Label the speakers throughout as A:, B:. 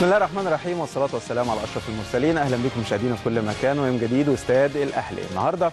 A: بسم الله الرحمن الرحيم والصلاة والسلام على أشرف المرسلين أهلا بكم مشاهدينا في كل مكان ويوم جديد واستاد الأهلي النهارده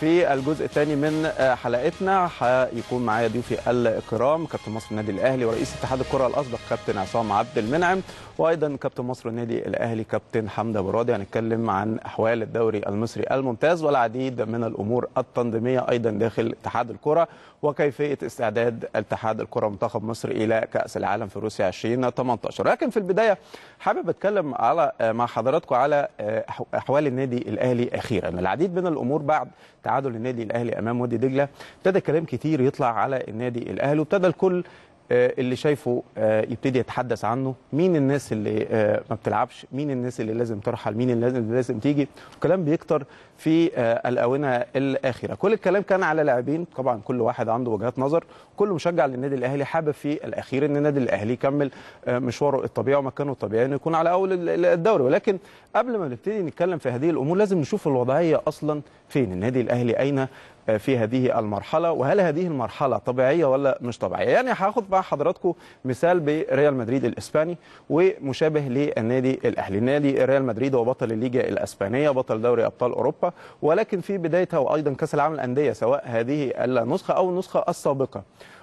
A: في الجزء الثاني من آه، حلقتنا هيكون معايا ضيوفي الكرام كابتن مصر النادي الاهلي ورئيس اتحاد الكره الاسبق كابتن عصام عبد المنعم وايضا كابتن مصر النادي الاهلي كابتن حمده برادي هنتكلم عن احوال الدوري المصري الممتاز والعديد من الامور التنظيميه ايضا داخل اتحاد الكره وكيفيه استعداد اتحاد الكره منتخب مصر الى كاس العالم في روسيا 2018 لكن في البدايه حابب اتكلم على آه، مع حضراتكم على آه، احوال النادي الاهلي اخيرا العديد من الامور بعد تعادل النادي الاهلي امام وادي دجله ابتدى كلام كتير يطلع على النادي الاهلي وابتدى الكل آه، اللي شايفه آه، يبتدي يتحدث عنه مين الناس اللي آه، ما بتلعبش مين الناس اللي لازم ترحل مين اللي لازم, اللي لازم تيجي الكلام بيكتر في الاونه الاخيره كل الكلام كان على لاعبين طبعا كل واحد عنده وجهات نظر كل مشجع للنادي الاهلي حابب في الاخير ان النادي الاهلي يكمل مشواره الطبيعي ومكانه الطبيعي انه يكون على اول الدوري ولكن قبل ما نبتدي نتكلم في هذه الامور لازم نشوف الوضعيه اصلا فين النادي الاهلي اين آه، في هذه المرحلة وهل هذه المرحلة طبيعية ولا مش طبيعية يعني هاخد مع حضراتكم مثال بريال مدريد الإسباني ومشابه للنادي الأهلي نادي ريال مدريد هو بطل الليجا الإسبانية بطل دوري أبطال أوروبا ولكن في بدايتها وأيضا كأس العالم الأندية سواء هذه النسخة أو النسخة السابقة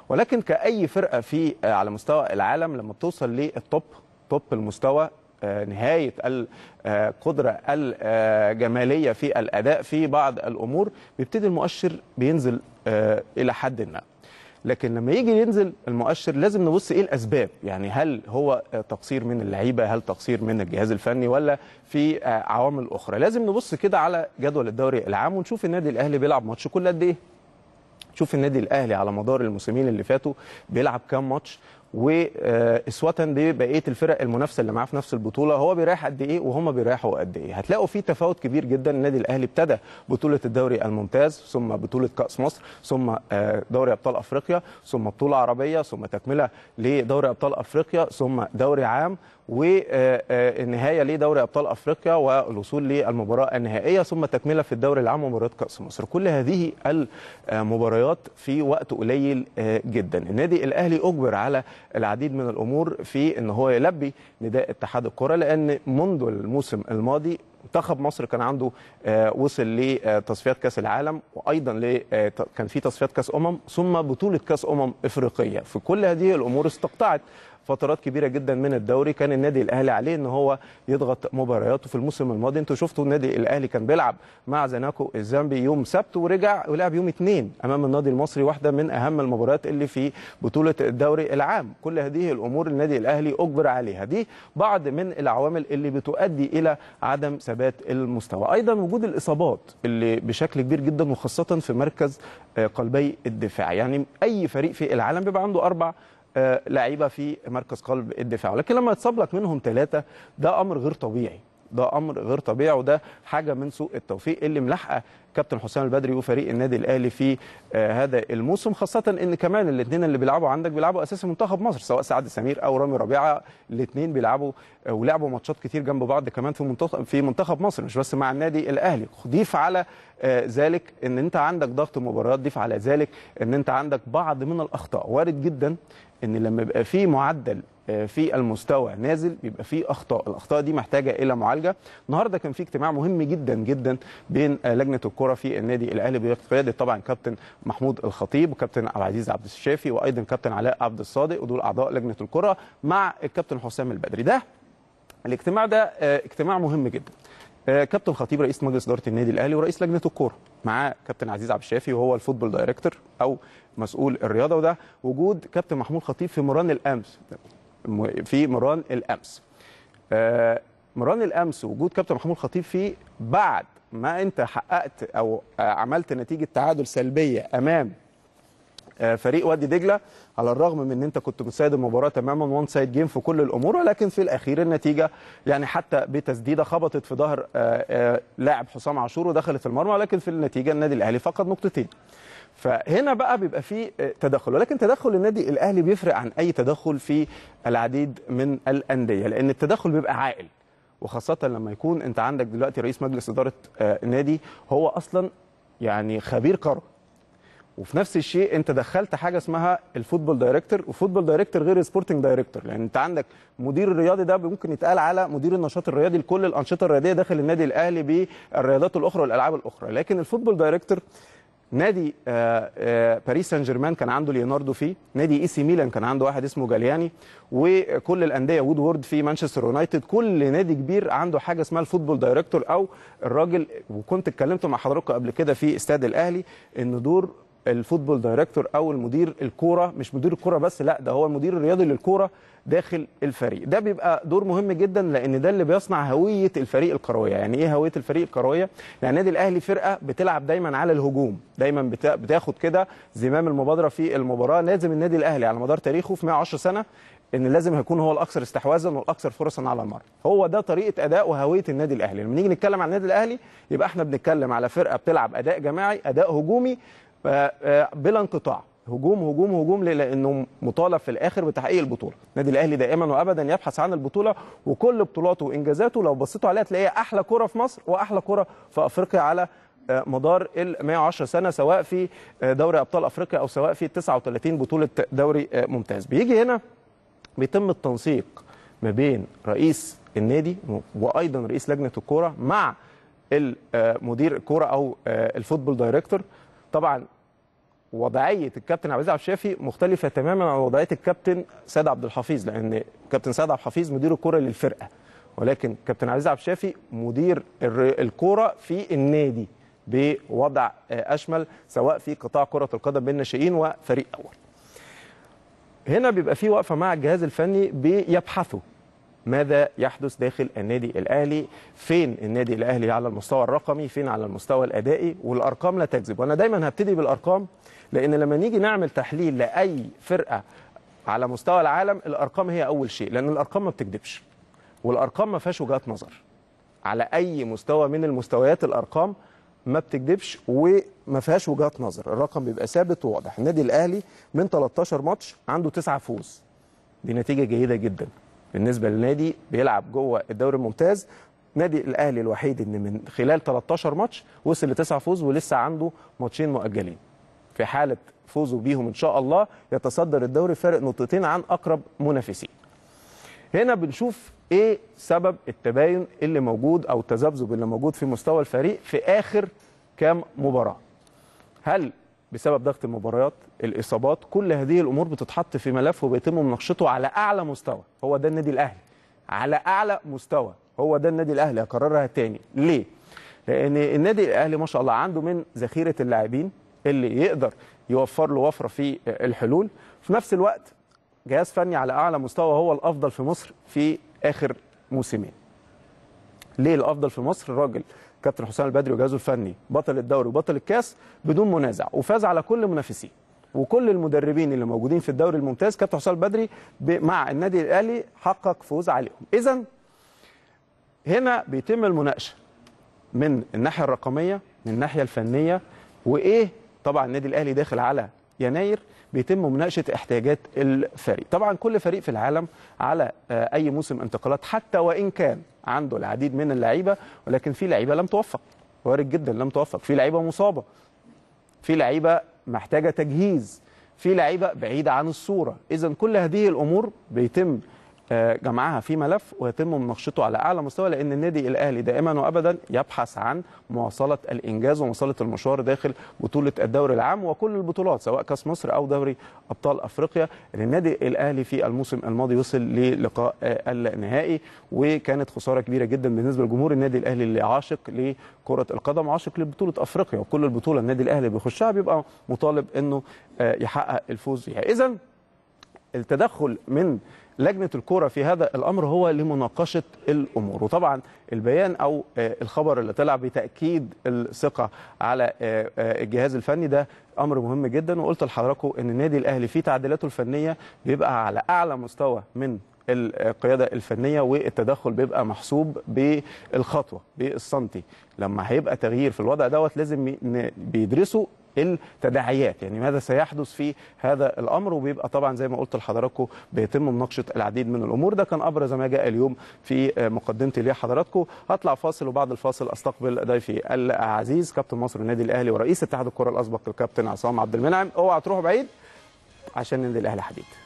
A: ولكن كأي فرقة في آه، على مستوى العالم لما بتوصل للتوب توب المستوى نهايه القدره آه، الجماليه في الاداء في بعض الامور بيبتدي المؤشر بينزل آه، الى حد ما لكن لما يجي ينزل المؤشر لازم نبص ايه الاسباب يعني هل هو تقصير من اللعيبه هل تقصير من الجهاز الفني ولا في آه، عوامل اخرى لازم نبص كده على جدول الدوري العام ونشوف النادي الاهلي بيلعب ماتش كل قد ايه شوف النادي الاهلي على مدار الموسمين اللي فاتوا بيلعب كام ماتش واسوة لبقيه الفرق المنافسه اللي معاه في نفس البطوله هو بيريح قد ايه وهم بيريحوا قد ايه هتلاقوا في تفاوت كبير جدا النادي الاهلي ابتدى بطوله الدوري الممتاز ثم بطوله كاس مصر ثم آه، دوري ابطال افريقيا ثم بطوله عربيه ثم تكمله لدوري ابطال افريقيا ثم دوري عام والنهايه لدوري ابطال افريقيا والوصول للمباراه النهائيه ثم تكمله في الدوري العام ومباراه كاس مصر كل هذه المباريات في وقت قليل آه، جدا النادي الاهلي اجبر على العديد من الامور في ان هو يلبي نداء اتحاد الكره لان منذ الموسم الماضي منتخب مصر كان عنده آه، وصل لتصفيات كاس العالم وايضا آه، كان في تصفيات كاس امم ثم بطوله كاس امم افريقيه في كل هذه الامور استقطعت فترات كبيره جدا من الدوري كان النادي الاهلي عليه ان هو يضغط مبارياته في الموسم الماضي انتوا شفتوا النادي الاهلي كان بيلعب مع زناكو الزامبي يوم سبت ورجع ولعب يوم اثنين امام النادي المصري واحده من اهم المباريات اللي في بطوله الدوري العام كل هذه الامور النادي الاهلي اجبر عليها دي بعض من العوامل اللي بتؤدي الى عدم ثبات المستوى ايضا وجود الاصابات اللي بشكل كبير جدا وخاصه في مركز آه، قلبي الدفاع يعني اي فريق في العالم بيبقى عنده اربع آه، لعيبه في مركز قلب الدفاع ولكن لما يتصاب لك منهم ثلاثه ده امر غير طبيعي ده امر غير طبيعي وده حاجه من سوء التوفيق اللي ملاحقه كابتن حسام البدري وفريق النادي الاهلي في آه، هذا الموسم خاصه ان كمان الاثنين اللي بيلعبوا عندك بيلعبوا اساسي منتخب مصر سواء سعد سمير او رامي ربيعه الاثنين بيلعبوا آه، ولعبوا ماتشات كتير جنب بعض كمان في منتخب في منتخب مصر مش بس مع النادي الاهلي ضيف على آه، ذلك ان انت عندك ضغط مباريات ضيف على ذلك ان انت عندك بعض من الاخطاء وارد جدا ان لما يبقى في معدل آه، في المستوى نازل بيبقى فيه اخطاء الاخطاء دي محتاجه الى معالجه النهارده كان في اجتماع مهم جدا جدا بين آه، لجنه الكره في النادي الاهلي بقياده طبعا كابتن محمود الخطيب وكابتن عبد العزيز عبد الشافي وايضا كابتن علاء عبد الصادق ودول اعضاء لجنه الكره مع الكابتن حسام البدري ده الاجتماع ده آه، اجتماع مهم جدا كابتن خطيب رئيس مجلس اداره النادي الاهلي ورئيس لجنه الكوره معاه كابتن عزيز عبد الشافي وهو الفوتبول دايركتور او مسؤول الرياضه وده وجود كابتن محمود خطيب في مران الامس في مران الامس آه، مران الامس وجود كابتن محمود خطيب فيه بعد ما انت حققت او عملت نتيجه تعادل سلبيه امام آه، فريق وادي دجله على الرغم من ان انت كنت مساعد المباراه تماما وان سايد جيم في كل الامور ولكن في الاخير النتيجه يعني حتى بتسديده خبطت في ظهر آه، لاعب حسام عاشور ودخلت في المرمى ولكن في النتيجه النادي الاهلي فقد نقطتين. فهنا بقى بيبقى في آه، تدخل ولكن تدخل النادي الاهلي بيفرق عن اي تدخل في العديد من الانديه لان التدخل بيبقى عائل وخاصه لما يكون انت عندك دلوقتي رئيس مجلس اداره آه، نادي هو اصلا يعني خبير قرار وفي نفس الشيء انت دخلت حاجه اسمها الفوتبول دايركتور وفوتبول دايركتور غير سبورتنج دايركتور لان يعني انت عندك مدير الرياضي ده ممكن يتقال على مدير النشاط الرياضي لكل الانشطه الرياضيه داخل النادي الاهلي بالرياضات الاخرى والالعاب الاخرى لكن الفوتبول دايركتور نادي آه، آه، باريس سان جيرمان كان عنده ليوناردو فيه نادي اي سي ميلان كان عنده واحد اسمه جالياني وكل الانديه وود وورد في مانشستر يونايتد كل نادي كبير عنده حاجه اسمها الفوتبول دايركتور او الراجل وكنت اتكلمت مع حضراتكم قبل كده في استاد الاهلي ان دور الفوتبول دايركتور او المدير الكوره مش مدير الكوره بس لا ده هو المدير الرياضي للكوره داخل الفريق ده بيبقى دور مهم جدا لان ده اللي بيصنع هويه الفريق الكرويه يعني ايه هويه الفريق الكرويه يعني النادي الاهلي فرقه بتلعب دايما على الهجوم دايما بتاخد كده زمام المبادره في المباراه لازم النادي الاهلي على مدار تاريخه في 110 سنه ان لازم هيكون هو الاكثر استحواذا والاكثر فرصا على المرمى هو ده طريقه اداء وهويه النادي الاهلي لما نيجي نتكلم عن النادي الاهلي يبقى احنا بنتكلم على فرقه بتلعب اداء جماعي اداء هجومي آه، بلا انقطاع هجوم هجوم هجوم ليه؟ لانه مطالب في الاخر بتحقيق البطوله، النادي الاهلي دائما وابدا يبحث عن البطوله وكل بطولاته وانجازاته لو بصيتوا عليها تلاقيها احلى كره في مصر واحلى كره في افريقيا على آه، مدار ال 110 سنه سواء في آه، دوري ابطال افريقيا او سواء في 39 بطوله دوري ممتاز. بيجي هنا بيتم التنسيق ما بين رئيس النادي وايضا رئيس لجنه الكوره مع مدير الكوره او الفوتبول دايركتور طبعا وضعيه الكابتن عبد العزيز عبد الشافي مختلفه تماما عن وضعيه الكابتن سيد عبد الحفيظ لان كابتن سيد عبد الحفيظ مدير الكره للفرقه ولكن كابتن عبد عبد الشافي مدير الكوره في النادي بوضع آه، اشمل سواء في قطاع كره القدم بالناشئين وفريق اول. هنا بيبقى في وقفه مع الجهاز الفني بيبحثوا ماذا يحدث داخل النادي الاهلي فين النادي الاهلي على المستوى الرقمي فين على المستوى الادائي والارقام لا تكذب وانا دايما هبتدي بالارقام لان لما نيجي نعمل تحليل لاي فرقه على مستوى العالم الارقام هي اول شيء لان الارقام ما بتكذبش والارقام ما فيهاش وجهات نظر على اي مستوى من المستويات الارقام ما بتكذبش وما فيهاش وجهات نظر الرقم بيبقى ثابت وواضح النادي الاهلي من 13 ماتش عنده 9 فوز دي نتيجه جيده جدا بالنسبه للنادي بيلعب جوه الدوري الممتاز نادي الاهلي الوحيد ان من خلال 13 ماتش وصل لتسع فوز ولسه عنده ماتشين مؤجلين في حاله فوزه بيهم ان شاء الله يتصدر الدوري فارق نقطتين عن اقرب منافسين هنا بنشوف ايه سبب التباين اللي موجود او التذبذب اللي موجود في مستوى الفريق في اخر كام مباراه هل بسبب ضغط المباريات الاصابات كل هذه الامور بتتحط في ملف وبيتم مناقشته على اعلى مستوى هو ده النادي الاهلي على اعلى مستوى هو ده النادي الاهلي هكررها تاني ليه لان النادي الاهلي ما شاء الله عنده من ذخيره اللاعبين اللي يقدر يوفر له وفره في الحلول في نفس الوقت جهاز فني على اعلى مستوى هو الافضل في مصر في اخر موسمين ليه الافضل في مصر راجل كابتن حسام البدري وجهازه الفني بطل الدوري وبطل الكاس بدون منازع وفاز على كل منافسيه وكل المدربين اللي موجودين في الدوري الممتاز كابتن حسام البدري مع النادي الاهلي حقق فوز عليهم اذا هنا بيتم المناقشه من الناحيه الرقميه من الناحيه الفنيه وايه طبعا النادي الاهلي داخل على يناير بيتم مناقشه احتياجات الفريق طبعا كل فريق في العالم على آه، اي موسم انتقالات حتى وان كان عنده العديد من اللعيبه ولكن في لعيبه لم توفق وارد جدا لم توفق في لعيبه مصابه في لعيبه محتاجه تجهيز في لعيبه بعيده عن الصوره اذا كل هذه الامور بيتم جمعها في ملف ويتم مناقشته على اعلى مستوى لان النادي الاهلي دائما وابدا يبحث عن مواصله الانجاز ومواصله المشوار داخل بطوله الدوري العام وكل البطولات سواء كاس مصر او دوري ابطال افريقيا النادي الاهلي في الموسم الماضي وصل للقاء النهائي وكانت خساره كبيره جدا بالنسبه لجمهور النادي الاهلي اللي عاشق لكره القدم عاشق لبطوله افريقيا وكل البطوله النادي الاهلي بيخشها بيبقى مطالب انه آه، يحقق الفوز فيها اذا التدخل من لجنه الكوره في هذا الامر هو لمناقشه الامور وطبعا البيان او آه، الخبر اللي طلع بتاكيد الثقه على آه، آه، الجهاز الفني ده امر مهم جدا وقلت لحضراتكم ان النادي الاهلي في تعديلاته الفنيه بيبقى على اعلى مستوى من القياده الفنيه والتدخل بيبقى محسوب بالخطوه بالسنتي لما هيبقى تغيير في الوضع دوت لازم بيدرسوا التداعيات يعني ماذا سيحدث في هذا الامر وبيبقى طبعا زي ما قلت لحضراتكم بيتم مناقشه العديد من الامور ده كان ابرز ما جاء اليوم في مقدمتي ليه حضراتكم هطلع فاصل وبعد الفاصل استقبل ضيفي العزيز كابتن مصر النادي الاهلي ورئيس اتحاد الكره الاسبق الكابتن عصام عبد المنعم اوعى تروحوا بعيد عشان النادي الاهلي حديث